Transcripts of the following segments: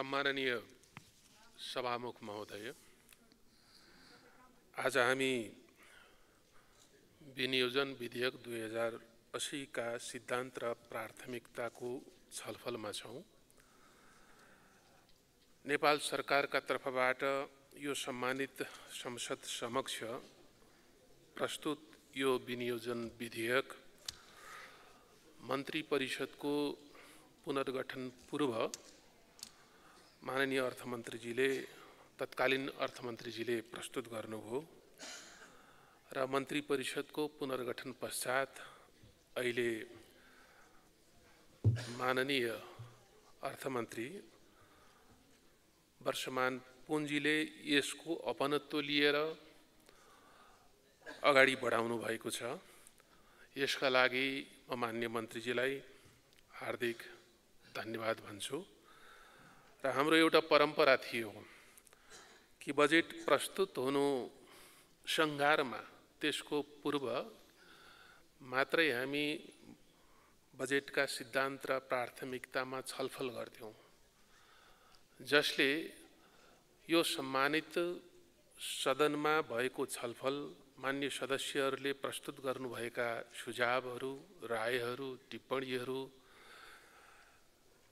सम्माननीय सभामुख महोदय आज हामी विनियोजन विधेयक दुई हजार असीका सिद्धान्त र प्राथमिकताको छलफलमा छौँ नेपाल सरकारका तर्फबाट यो सम्मानित संसद समक्ष प्रस्तुत यो विनियोजन विधेयक मन्त्री परिषदको पुनर्गठन पूर्व माननीय अर्थमन्त्रीजीले तत्कालीन अर्थमन्त्रीजीले प्रस्तुत गर्नुभयो र मन्त्री परिषदको पुनर्गठन पश्चात अहिले माननीय अर्थमन्त्री वर्षमान पुँजीले यसको अपनत्व लिएर अगाडि बढाउनु भएको छ यसका लागि म मान्य मन्त्रीजीलाई हार्दिक धन्यवाद भन्छु र हाम्रो एउटा परम्परा थियो कि बजेट प्रस्तुत हुनु सङ्घारमा त्यसको पूर्व मात्रै हामी बजेटका सिद्धान्त र प्राथमिकतामा छलफल गर्थ्यौँ जसले यो सम्मानित सदनमा भएको छलफल मान्य सदस्यहरूले प्रस्तुत गर्नुभएका सुझावहरू रायहरू टिप्पणीहरू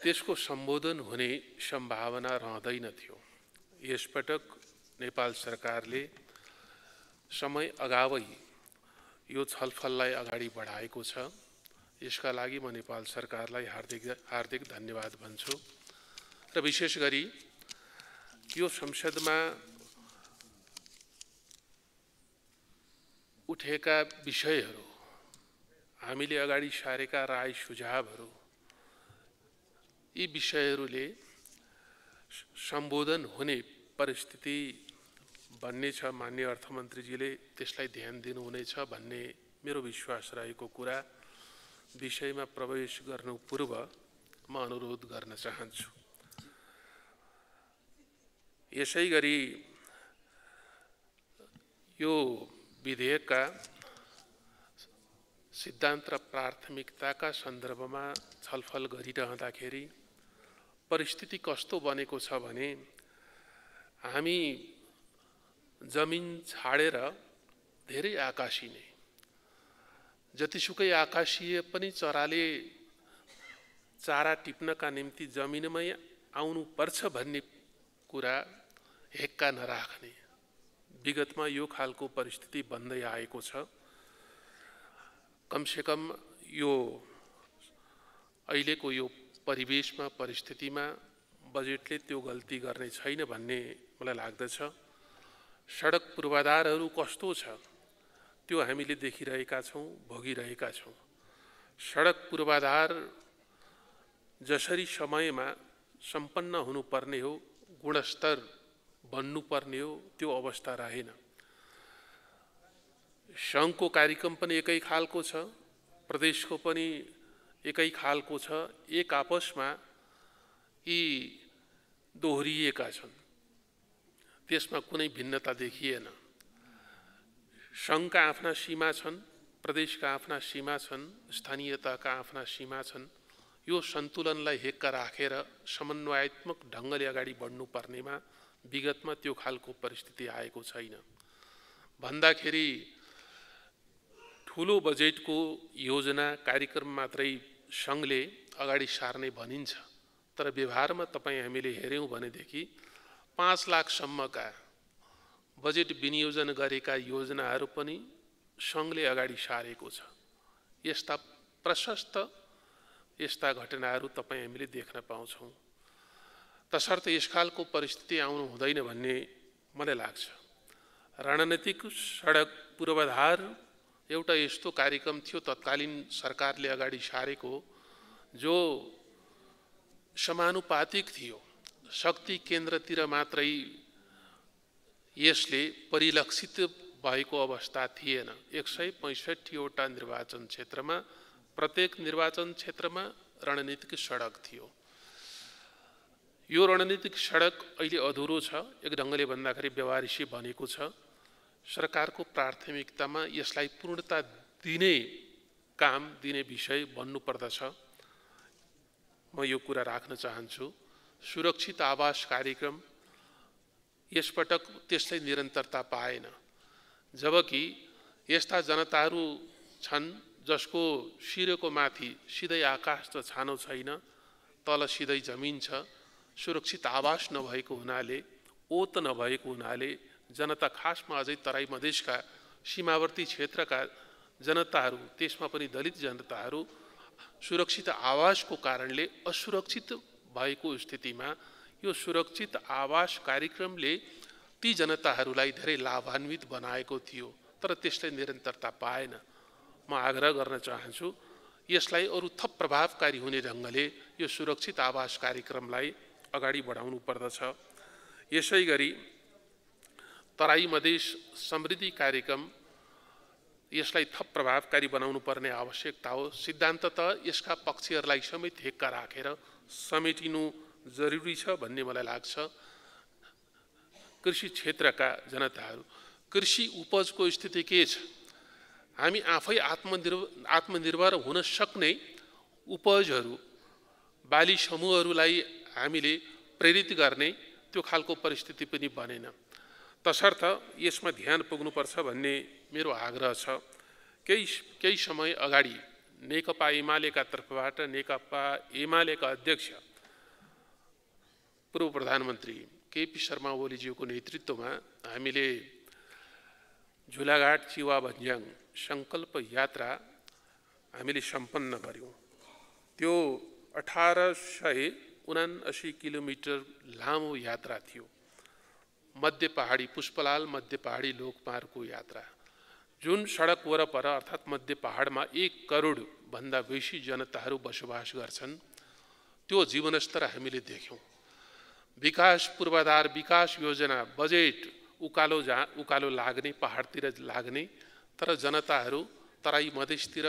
त्यसको सम्बोधन हुने सम्भावना रहँदैन थियो यसपटक नेपाल सरकारले समय अगावै यो छलफललाई अगाडि बढाएको छ यसका लागि म नेपाल सरकारलाई हार्दिक हार्दिक धन्यवाद भन्छु र विशेष गरी यो संसदमा उठेका विषयहरू हामीले अगाडि सारेका राय सुझावहरू यी विषयहरूले सम्बोधन हुने परिस्थिति भन्ने छ मान्य अर्थमन्त्रीजीले त्यसलाई ध्यान दिनुहुनेछ भन्ने मेरो विश्वास रहेको कुरा विषयमा प्रवेश गर्नु पूर्व म अनुरोध गर्न चाहन्छु यसै गरी यो विधेयकका सिद्धान्त र प्राथमिकताका सन्दर्भमा छलफल गरिरहँदाखेरि परिस्थिति कस्तो बनेको छ भने हामी जमिन छाडेर धेरै आकाशिने जतिसुकै आकाशीय पनि चराले चारा टिप्नका निम्ति जमिनमै आउनुपर्छ भन्ने कुरा हेक्का नराख्ने विगतमा यो खालको परिस्थिति बन्दै आएको छ कमसेकम यो अहिलेको यो परिवेशमा परिस्थितिमा बजेटले त्यो गल्ती गर्ने छैन भन्ने मलाई लाग्दछ सडक पूर्वाधारहरू कस्तो छ त्यो हामीले देखिरहेका छौँ भोगिरहेका छौँ सडक पूर्वाधार जसरी समयमा सम्पन्न हुनुपर्ने हो गुणस्तर बन्नुपर्ने हो त्यो अवस्था रहेन सङ्घको कार्यक्रम पनि एकै खालको छ प्रदेशको पनि एकै खालको छ एक आपसमा यी दोहोरिएका छन् त्यसमा कुनै भिन्नता देखिएन सङ्घका आफ्ना सीमा छन् प्रदेशका आफ्ना सीमा छन् स्थानीयताका आफ्ना सीमा छन् यो सन्तुलनलाई हेक्का राखेर समन्वयात्मक ढङ्गले अगाडि बढ्नुपर्नेमा विगतमा त्यो खालको परिस्थिति आएको छैन भन्दाखेरि ठुलो बजेटको योजना कार्यक्रम मात्रै सङ्घले अगाडि सार्ने भनिन्छ तर व्यवहारमा तपाईँ हामीले हेऱ्यौँ भनेदेखि पाँच लाखसम्मका बजेट विनियोजन गरेका योजनाहरू पनि सङ्घले अगाडि सारेको छ यस्ता प्रशस्त यस्ता घटनाहरू तपाईँ हामीले देख्न पाउँछौँ तसर्थ यस खालको परिस्थिति आउनु हुँदैन भन्ने मलाई लाग्छ रणनीतिक सडक पूर्वाधार एउटा यस्तो कार्यक्रम थियो तत्कालीन सरकारले अगाडि सारेको जो समानुपातिक थियो शक्ति केन्द्रतिर मात्रै यसले परिलक्षित भएको अवस्था थिएन एक सय पैँसठीवटा निर्वाचन क्षेत्रमा प्रत्येक निर्वाचन क्षेत्रमा रणनीतिक सडक थियो यो रणनीतिक सडक अहिले अधुरो छ एक ढङ्गले भन्दाखेरि व्यवहारिसी भनेको छ सरकारको प्राथमिकतामा यसलाई पूर्णता दिने काम दिने विषय भन्नुपर्दछ म यो कुरा राख्न चाहन्छु सुरक्षित आवास कार्यक्रम यसपटक त्यसलाई निरन्तरता पाएन जबकि यस्ता जनताहरू छन् जसको सिरोको माथि सिधै आकाश त छानो छैन तल सिधै जमिन छ सुरक्षित आवास नभएको हुनाले ओत नभएको हुनाले जनता खासमा अझै तराई मधेसका सीमावर्ती क्षेत्रका जनताहरू त्यसमा पनि दलित जनताहरू सुरक्षित आवासको कारणले असुरक्षित भएको स्थितिमा यो सुरक्षित आवास कार्यक्रमले ती जनताहरूलाई धेरै लाभान्वित बनाएको थियो तर त्यसले निरन्तरता पाएन म आग्रह गर्न चाहन्छु यसलाई अरू थप प्रभावकारी हुने ढङ्गले यो सुरक्षित आवास कार्यक्रमलाई अगाडि बढाउनु पर्दछ यसै गरी तराई मधेस समृद्धि कार्यक्रम यसलाई थप प्रभावकारी बनाउनु पर्ने आवश्यकता हो सिद्धान्त त यसका पक्षहरूलाई समेत ठेक्का राखेर समेटिनु जरुरी छ भन्ने मलाई लाग्छ कृषि क्षेत्रका जनताहरू कृषि उपजको स्थिति के छ हामी आफै आत्मनिर्भ आत्मनिर्भर हुन सक्ने उपजहरू बाली समूहहरूलाई हामीले प्रेरित गर्ने त्यो खालको परिस्थिति पनि बनेन तसर्थ यसमा ध्यान पुग्नुपर्छ भन्ने मेरो आग्रह छ केही केही समय अगाडि नेकपा एमालेका तर्फबाट नेकपा एमालेका अध्यक्ष पूर्व प्रधानमन्त्री केपी शर्मा ओलीज्यूको नेतृत्वमा हामीले झुलाघाट चिवा भन्ज्याङ सङ्कल्प यात्रा हामीले सम्पन्न गऱ्यौँ त्यो अठार सय उनासी किलोमिटर लामो यात्रा थियो मध्य पहाडी पुष्पलाल मध्य पहाडी लोकमार्गको यात्रा जुन सडक वरपर अर्थात् मध्य पहाडमा एक करोडभन्दा बेसी जनताहरू बसोबास गर्छन् त्यो जीवनस्तर हामीले देख्यौँ विकास पूर्वाधार विकास योजना बजेट उकालो जा उकालो लाग्ने पहाडतिर लाग्ने तर जनताहरू तराई मधेसतिर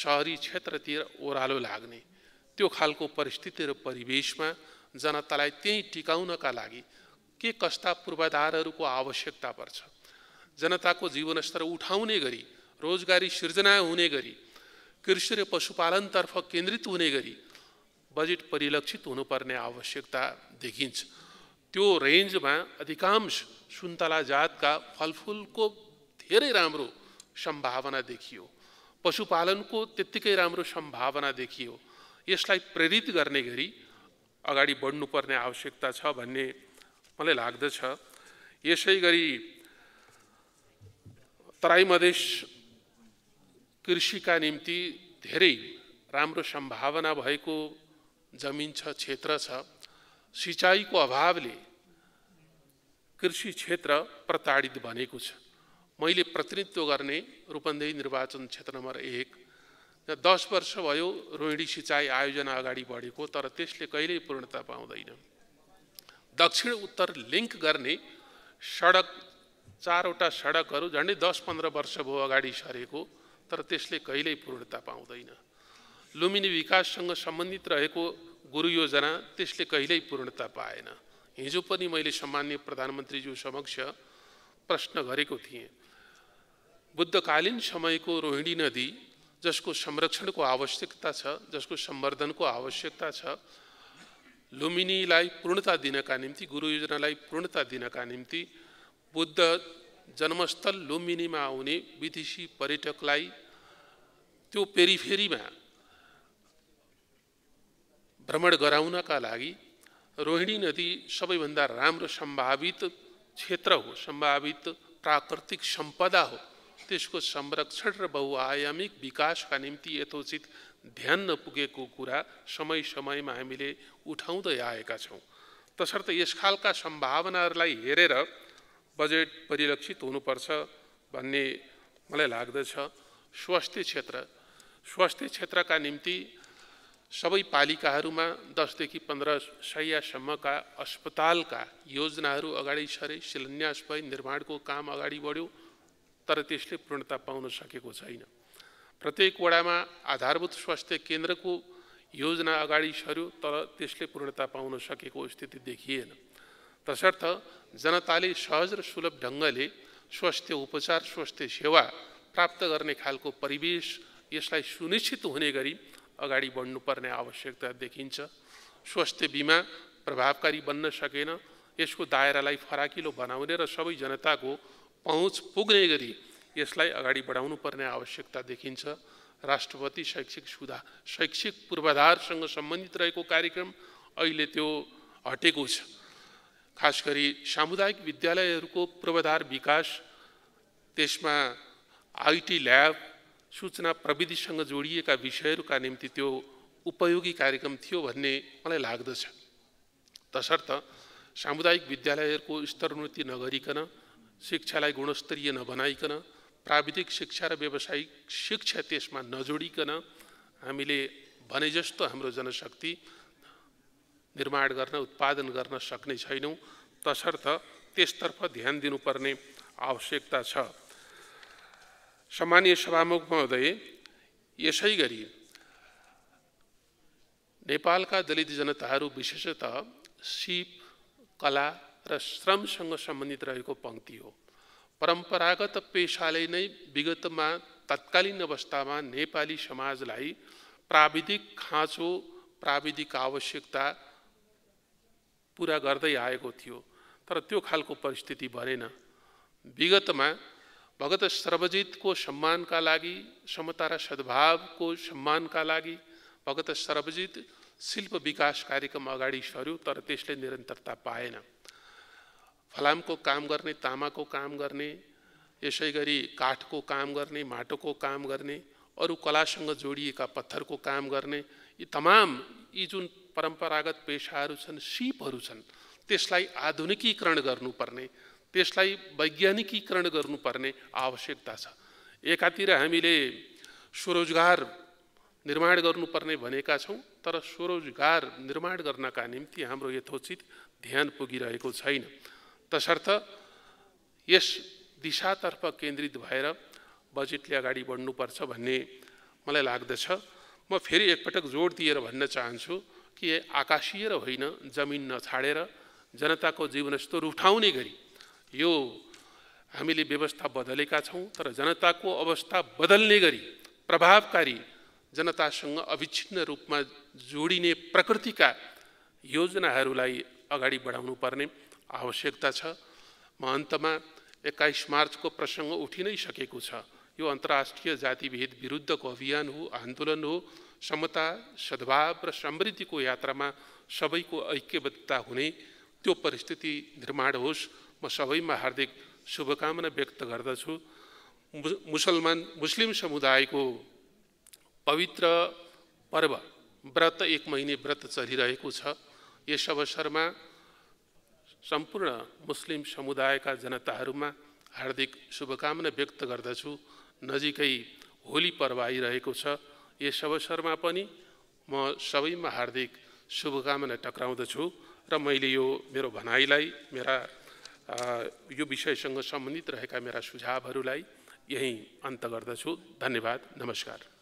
सहरी क्षेत्रतिर ओह्रालो लाग्ने त्यो खालको परिस्थिति र परिवेशमा जनतालाई त्यहीँ टिकाउनका लागि के कस्ता पूर्वाधारहरूको आवश्यकता पर्छ जनताको जीवनस्तर उठाउने गरी रोजगारी सिर्जना हुने गरी कृषि र पशुपालनतर्फ केन्द्रित हुने गरी बजेट परिलक्षित हुनुपर्ने आवश्यकता देखिन्छ त्यो रेन्जमा अधिकांश सुन्तला जातका फलफुलको धेरै राम्रो सम्भावना देखियो पशुपालनको त्यत्तिकै राम्रो सम्भावना देखियो यसलाई प्रेरित गर्ने गरी अगाडि बढ्नुपर्ने आवश्यकता छ भन्ने मलाई लाग्दछ यसै गरी तराई मधेस कृषिका निम्ति धेरै राम्रो सम्भावना भएको जमिन छ क्षेत्र छ सिँचाइको अभावले कृषि क्षेत्र प्रताडित बनेको छ मैले प्रतिनिधित्व गर्ने रूपन्देही निर्वाचन क्षेत्र नम्बर एक दस वर्ष भयो रोहिणी सिँचाइ आयोजना अगाडि बढेको तर त्यसले कहिल्यै पूर्णता पाउँदैन दक्षिण उत्तर लिङ्क गर्ने सडक चारवटा सडकहरू झन्डै दस पन्ध्र वर्ष भयो अगाडि सरेको तर त्यसले कहिल्यै पूर्णता पाउँदैन लुम्बिनी विकाससँग सम्बन्धित रहेको गुरु योजना त्यसले कहिल्यै पूर्णता पाएन हिजो पनि मैले सामान्य प्रधानमन्त्रीज्यू समक्ष प्रश्न गरेको थिएँ बुद्धकालीन समयको रोहिणी नदी जसको संरक्षणको आवश्यकता छ जसको सम्वर्धनको आवश्यकता छ लुम्बिनीलाई पूर्णता दिनका निम्ति गुरु योजनालाई पूर्णता दिनका निम्ति बुद्ध जन्मस्थल लुम्बिनीमा आउने विदेशी पर्यटकलाई त्यो पेरिफेरीमा भ्रमण गराउनका लागि रोहिणी नदी सबैभन्दा राम्रो सम्भावित क्षेत्र हो सम्भावित प्राकृतिक सम्पदा हो त्यसको संरक्षण र बहुआयामिक विकासका निम्ति यथोचित ध्यान नपुगेको कुरा समय समयमा हामीले उठाउँदै आएका छौँ तसर्थ यस खालका सम्भावनाहरूलाई हेरेर बजेट परिलक्षित हुनुपर्छ भन्ने मलाई लाग्दछ स्वास्थ्य क्षेत्र स्वास्थ्य क्षेत्रका निम्ति सबै पालिकाहरूमा दसदेखि पन्ध्र सयसम्मका अस्पतालका योजनाहरू अगाडि सरे शिलान्यास भए निर्माणको काम अगाडि बढ्यो तर त्यसले पूर्णता पाउन सकेको छैन प्रत्येक वडामा आधारभूत स्वास्थ्य केन्द्रको योजना अगाडि सर्यो तर त्यसले पूर्णता पाउन सकेको स्थिति देखिएन तसर्थ जनताले सहज र सुलभ ढङ्गले स्वास्थ्य उपचार स्वास्थ्य सेवा प्राप्त गर्ने खालको परिवेश यसलाई सुनिश्चित हुने गरी अगाडि बढ्नुपर्ने आवश्यकता देखिन्छ स्वास्थ्य बिमा प्रभावकारी बन्न सकेन यसको दायरालाई फराकिलो बनाउने र सबै जनताको पहुँच पुग्ने गरी यसलाई अगाडि बढाउनु पर्ने आवश्यकता देखिन्छ राष्ट्रपति शैक्षिक सुधार शैक्षिक पूर्वाधारसँग सम्बन्धित रहेको कार्यक्रम अहिले त्यो हटेको छ खास गरी सामुदायिक विद्यालयहरूको पूर्वाधार विकास त्यसमा आइटी ल्याब सूचना प्रविधिसँग जोडिएका विषयहरूका निम्ति त्यो उपयोगी कार्यक्रम थियो भन्ने मलाई लाग्दछ तसर्थ सामुदायिक विद्यालयहरूको स्तरोन्नति नगरिकन शिक्षालाई गुणस्तरीय नबनाइकन प्राविधिक शिक्षा र व्यावसायिक शिक्षा त्यसमा नजोडिकन हामीले भने जस्तो हाम्रो जनशक्ति निर्माण गर्न उत्पादन गर्न सक्ने छैनौँ तसर्थ त्यसतर्फ ध्यान दिनुपर्ने आवश्यकता छ सामान्य सभामुख महोदय यसै गरी नेपालका दलित जनताहरू विशेषतः सिप कला र श्रमसँग सम्बन्धित रहेको पङ्क्ति हो परम्परागत पेसाले नै विगतमा तत्कालीन अवस्थामा नेपाली समाजलाई प्राविधिक खाँचो प्राविधिक आवश्यकता पुरा गर्दै आएको थियो तर त्यो खालको परिस्थिति बनेन विगतमा भगत सर्वजितको सम्मानका लागि समता र सद्भावको सम्मानका लागि भगत सर्वजित शिल्प विकास कार्यक्रम अगाडि सर्यो तर त्यसले निरन्तरता पाएन फलामको काम गर्ने तामाको काम गर्ने यसै गरी काठको काम गर्ने माटोको काम गर्ने अरू कलासँग जोडिएका पत्थरको काम गर्ने यी तमाम यी जुन परम्परागत पेसाहरू छन् सिपहरू छन् त्यसलाई आधुनिकीकरण गर्नुपर्ने त्यसलाई वैज्ञानिकीकरण गर्नुपर्ने आवश्यकता छ एकातिर हामीले स्वरोजगार निर्माण गर्नुपर्ने भनेका छौँ तर स्वरोजगार निर्माण गर्नका निम्ति हाम्रो यथोचित ध्यान पुगिरहेको छैन तसर्थ यस दिशातर्फ केन्द्रित भएर बजेटले अगाडि बढ्नुपर्छ भन्ने मलाई लाग्दछ म फेरि एकपटक जोड दिएर भन्न चाहन्छु कि आकाशीय र होइन जमिन नछाडेर जनताको जीवनस्तर उठाउने गरी यो हामीले व्यवस्था बदलेका छौँ तर जनताको अवस्था बदल्ने गरी प्रभावकारी जनतासँग अविच्छिन्न रूपमा जोडिने प्रकृतिका योजनाहरूलाई अगाडि बढाउनु पर्ने आवश्यकता छ म अन्तमा एक्काइस मार्चको प्रसङ्ग उठि नै सकेको छ यो अन्तर्राष्ट्रिय जातिभेद विरुद्धको अभियान हो आन्दोलन हो समता सद्भाव र समृद्धिको यात्रामा सबैको ऐक्यबद्धता हुने त्यो परिस्थिति निर्माण होस् म सबैमा हार्दिक शुभकामना व्यक्त गर्दछु मु मुसलमान मुस्लिम समुदायको पवित्र पर्व व्रत एक महिने व्रत चलिरहेको छ यस अवसरमा सम्पूर्ण मुस्लिम समुदायका जनताहरूमा हार्दिक शुभकामना व्यक्त गर्दछु नजिकै होली पर्व आइरहेको छ यस अवसरमा पनि म सबैमा हार्दिक शुभकामना टक्राउँदछु र मैले यो मेरो भनाइलाई मेरा आ, यो विषयसँग सम्बन्धित रहेका मेरा सुझावहरूलाई यहीँ अन्त गर्दछु धन्यवाद नमस्कार